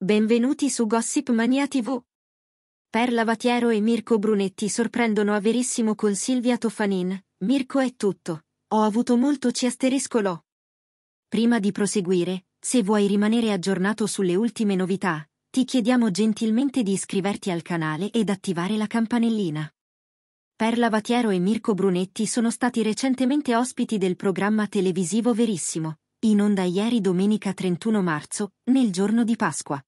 Benvenuti su Gossip Mania TV. Per Lavatiero e Mirko Brunetti sorprendono a Verissimo con Silvia Tofanin. Mirko è tutto. Ho avuto molto ci asterisco asteriscolo. Prima di proseguire, se vuoi rimanere aggiornato sulle ultime novità, ti chiediamo gentilmente di iscriverti al canale ed attivare la campanellina. Per Lavatiero e Mirko Brunetti sono stati recentemente ospiti del programma televisivo Verissimo, in onda ieri domenica 31 marzo, nel giorno di Pasqua.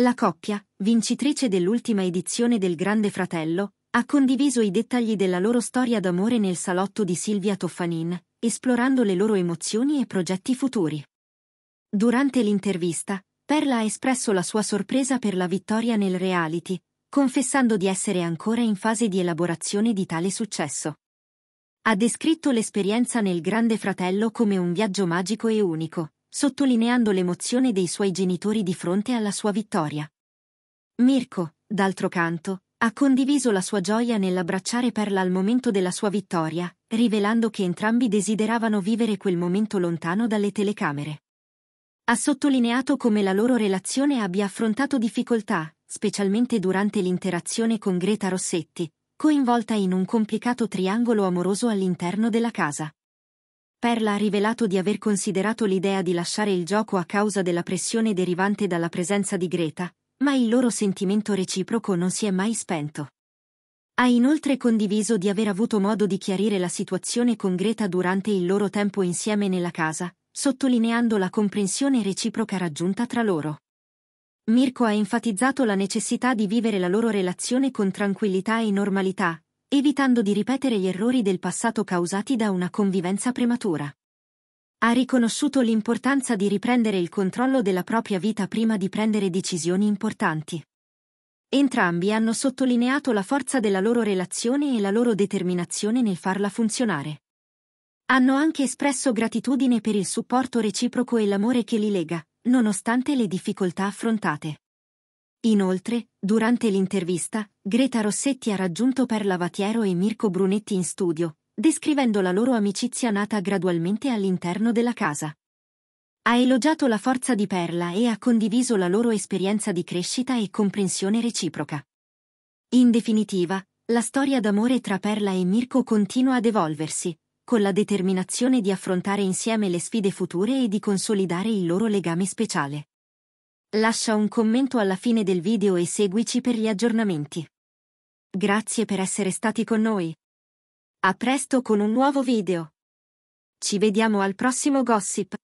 La coppia, vincitrice dell'ultima edizione del Grande Fratello, ha condiviso i dettagli della loro storia d'amore nel salotto di Silvia Toffanin, esplorando le loro emozioni e progetti futuri. Durante l'intervista, Perla ha espresso la sua sorpresa per la vittoria nel reality, confessando di essere ancora in fase di elaborazione di tale successo. Ha descritto l'esperienza nel Grande Fratello come un viaggio magico e unico, sottolineando l'emozione dei suoi genitori di fronte alla sua vittoria. Mirko, d'altro canto, ha condiviso la sua gioia nell'abbracciare Perla al momento della sua vittoria, rivelando che entrambi desideravano vivere quel momento lontano dalle telecamere. Ha sottolineato come la loro relazione abbia affrontato difficoltà, specialmente durante l'interazione con Greta Rossetti, coinvolta in un complicato triangolo amoroso all'interno della casa. Perla ha rivelato di aver considerato l'idea di lasciare il gioco a causa della pressione derivante dalla presenza di Greta, ma il loro sentimento reciproco non si è mai spento. Ha inoltre condiviso di aver avuto modo di chiarire la situazione con Greta durante il loro tempo insieme nella casa, sottolineando la comprensione reciproca raggiunta tra loro. Mirko ha enfatizzato la necessità di vivere la loro relazione con tranquillità e normalità, evitando di ripetere gli errori del passato causati da una convivenza prematura. Ha riconosciuto l'importanza di riprendere il controllo della propria vita prima di prendere decisioni importanti. Entrambi hanno sottolineato la forza della loro relazione e la loro determinazione nel farla funzionare. Hanno anche espresso gratitudine per il supporto reciproco e l'amore che li lega, nonostante le difficoltà affrontate. Inoltre, durante l'intervista, Greta Rossetti ha raggiunto Perla Vatiero e Mirko Brunetti in studio, descrivendo la loro amicizia nata gradualmente all'interno della casa. Ha elogiato la forza di Perla e ha condiviso la loro esperienza di crescita e comprensione reciproca. In definitiva, la storia d'amore tra Perla e Mirko continua ad evolversi, con la determinazione di affrontare insieme le sfide future e di consolidare il loro legame speciale. Lascia un commento alla fine del video e seguici per gli aggiornamenti. Grazie per essere stati con noi. A presto con un nuovo video. Ci vediamo al prossimo gossip.